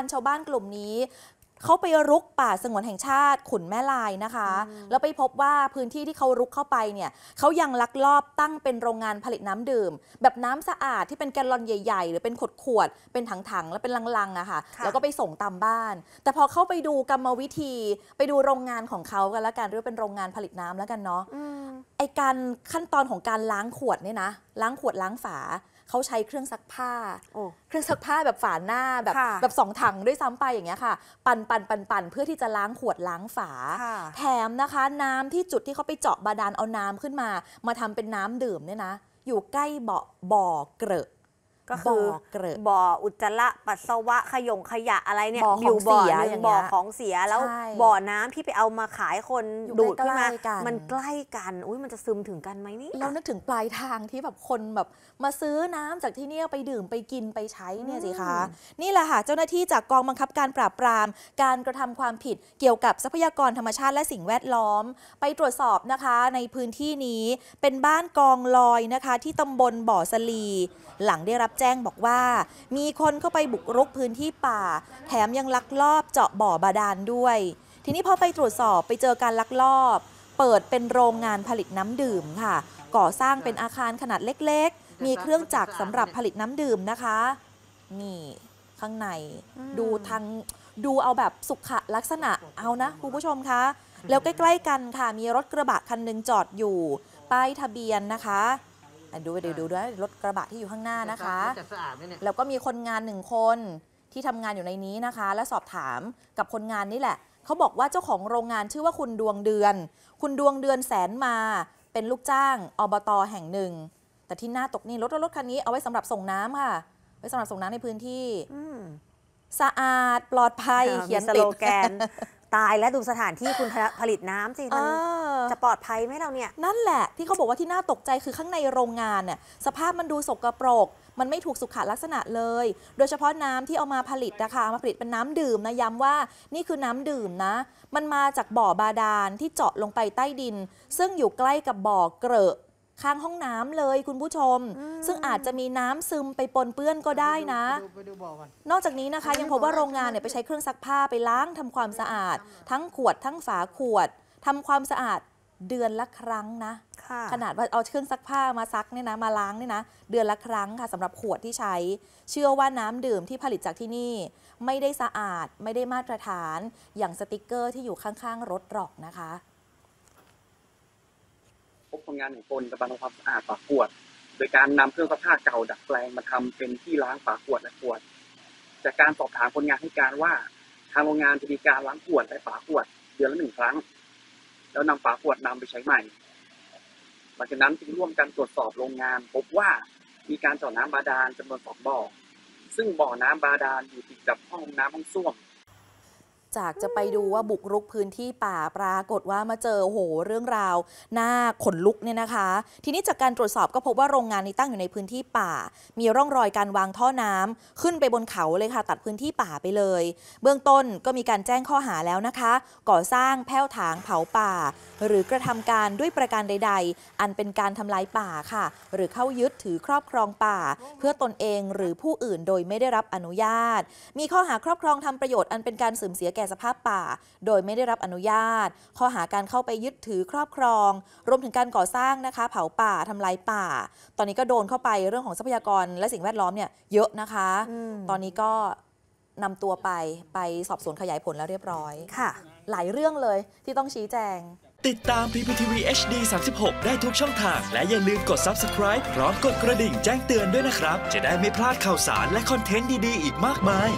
านชาวบ้านกลุ่มนี้เขาไปรุกป่าสงวนแห่งชาติขุนแม่ลายนะคะ แล้วไปพบว่าพื้นที่ที่เขารุกเข้าไปเนี่ยเขายังลักลอบตั้งเป็นโรงงานผลิตน้ำดื่ม แบบน้ำสะอาดที่เป็นแกลลอนใหญ่ ๆ หรือเป็นขวดขวดเป็นถังๆแล้วเป็นลังๆอะค่ะแล้วก็ไปส่งตามบ้าน แต่พอเข้าไปดูกรรมวิธีไปดูโรงงานของเขากันแล้วกันหรือเป็นโรงงานผลิตน้ำแล้วกันเนาะอการขั้นตอนของการล้างขวดเนี่ยนะ ล้างขวดล้างฝา เขาใช้เครื่องซักผ้า เครื่องซักผ้าแบบฝาหน้าแบบ แบบสองถังด้วยซ้ำไปอย่างเงี้ยค่ะ ปั่นปั่นปั่นปั่นเพื่อที่จะล้างขวดล้างฝา แถมนะคะน้ำที่จุดที่เขาไปเจาะบาดาลเอาน้ำขึ้นมา มาทำเป็นน้ำดื่มเนี่ยนะอยู่ใกล้เบาะบ่อเกลอะก็คือบ่อเกลอบ่ออุจจาระปัสสาวะขยงขยะอะไรเนี่ยบ่อของยู่บ่อเสีย่ยบ่อของเสียแล้วบ่อน้ำที่ไปเอามาขายคนดูดขึ้นมาใกล้กันมันใกล้กันอุ้ยมันจะซึมถึงกันไหมนี่เรานึกถึงปลายทางที่แบบคนแบบมาซื้อน้ำจากที่เนี่ยไปดื่มไปกินไปใช้เนี่ยสิคะนี่แหละค่ะเจ้าหน้าที่จากกองบังคับการปราบปรามการกระทำความผิดเกี่ยวกับทรัพยากรธรรมชาติและสิ่งแวดล้อม ไปตรวจสอบนะคะ ในพื้นที่นี้เป็นบ้านกองลอยนะคะ ที่ตำบลบ่อสลีหลังได้รับับแจ้งบอกว่ามีคนเข้าไปบุกรุกพื้นที่ป่า แถมยังลักลอบเจาะบ่อบาดาลด้วย ทีนี้พอไปตรวจสอบไปเจอการลักลอบเปิดเป็นโรงงานผลิตน้ำดื่มค่ะ ก่อสร้างเป็นอาคารขนาดเล็กๆ มีเครื่องจักรสำหรับผลิตน้ำดื่มนะคะ นี่ ข้างในดูทางดูเอาแบบสุขลักษณะเอานะคุณผู้ชมคะแล้วใกล้ๆกันค่ะมีรถกระบะคันหนึ่งจอดอยู่ ป้ายทะเบียนนะคะอดูเดี๋ยวดูด้วยรถกระบะที่อยู่ข้างหน้านะคะจสะอาดไหมเนี่ยแล้วก็มีคนงานหนึ่งคนที่ทำงานอยู่ในนี้นะคะ และสอบถามกับคนงานนี่แหละเขาบอกว่าเจ้าของโรงงานชื่อว่าคุณดวงเดือน คุณดวงเดือนแสนมา เป็นลูกจ้าง อบตแห่งหนึ่ง แต่ที่หน้าตกนี่รถรถคันนี้เอาไว้สำหรับส่งน้ำค่ะไว้สำหรับส่งน้ำในพื้นที่อสะอาดปลอดภัยเขียนสติโลแกนตายและดูสถานที่คุณผลิตน้ำสิมันจะปลอดภัยไหมเราเนี่ยนั่นแหละ ที่เขาบอกว่าที่น่าตกใจคือข้างในโรงงานเนี่ยสภาพมันดูสกปรก มันไม่ถูกสุขลักษณะเลย โดยเฉพาะน้ำที่เอามาผลิตนะคะมาผลิตเป็นน้ำดื่มนะย้ำว่านี่คือน้ำดื่มนะ มันมาจากบ่อบาดาลที่เจาะลงไปใต้ดิน ซึ่งอยู่ใกล้กับบ่อเกลอะข้างห้องน้ำเลยคุณผู้ชม ซึ่งอาจจะมีน้ำซึมไปปนเปื้อนก็ได้นะ นอกจากนี้นะคะ ยังพบว่าโรงงานเนี่ยไปใช้เครื่องซักผ้าไปล้างทำความสะอาด ทั้งขวดทั้งฝาขวด ทำความสะอาดเดือนละครั้งนะขนาดว่าเอาเครื่องซักผ้ามาซักเนี่ยนะมาล้างเนี่ยนะเดือนละครั้งค่ะสำหรับขวดที่ใช้ เชื่อว่าน้ำดื่มที่ผลิตจากที่นี่ ไม่ได้สะอาดไม่ได้มาตรฐาน อย่างสติกเกอร์ที่อยู่ข้างๆ รถหรอกนะคะพบคนงานหนึ่งคนกำลังความสะอาดฝาขวด โดยการนำเครื่องซักผ้าเก่าดัดแปลงมาทำเป็นที่ล้างฝาขวดและขวด จากการสอบถามคนงานให้การว่าทางโรงงานจะมีการล้างขวดและฝาขวดเดือนละหนึ่งครั้ง แล้วนำฝาขวดนำไปใช้ใหม่หลังจากนั้นจึงร่วมกันตรวจสอบโรงงาน พบว่ามีการเจาะน้ำบาดาลจำนวนสองบ่อซึ่งบ่อน้ำบาดาลอยู่ติดกับห้องน้ำห้องส้วมจากจะไปดูว่าบุกรุกพื้นที่ป่าปรากฏว่ามาเจอโหเรื่องราวหน้าขนลุกเนี่ยนะคะ ทีนี้จากการตรวจสอบก็พบว่าโรงงานนี้ตั้งอยู่ในพื้นที่ป่า มีร่องรอยการวางท่อน้ำ ขึ้นไปบนเขาเลยค่ะ ตัดพื้นที่ป่าไปเลย เบื้องต้นก็มีการแจ้งข้อหาแล้วนะคะ ก่อสร้างแผ้วถางเผาป่า หรือกระทำการด้วยประการใด ๆ อันเป็นการทำลายป่าค่ะ หรือเข้ายึดถือครอบครองป่าเพื่อตนเองหรือผู้อื่นโดยไม่ได้รับอนุญาต มีข้อหาครอบครองทำประโยชน์อันเป็นการเสื่อมเสียแกก่สภาพป่าโดยไม่ได้รับอนุญาต ข้อหาการเข้าไปยึดถือครอบครอง รวมถึงการก่อสร้างนะคะ เผาป่าทำลายป่า ตอนนี้ก็โดนเข้าไปเรื่องของทรัพยากร และสิ่งแวดล้อมเนี่ยเยอะนะคะ ตอนนี้ก็นำตัวไปไปสอบสวนขยายผลแล้วเรียบร้อยค่ะ หลายเรื่องเลยที่ต้องชี้แจงติดตาม PPTV HD 36 ได้ทุกช่องทาง และอย่าลืมกด subscribe พร้อมกดกระดิ่ง แจ้งเตือนด้วยนะครับ จะได้ไม่พลาดข่าวสารและคอนเทนต์ดีๆอีกมากมาย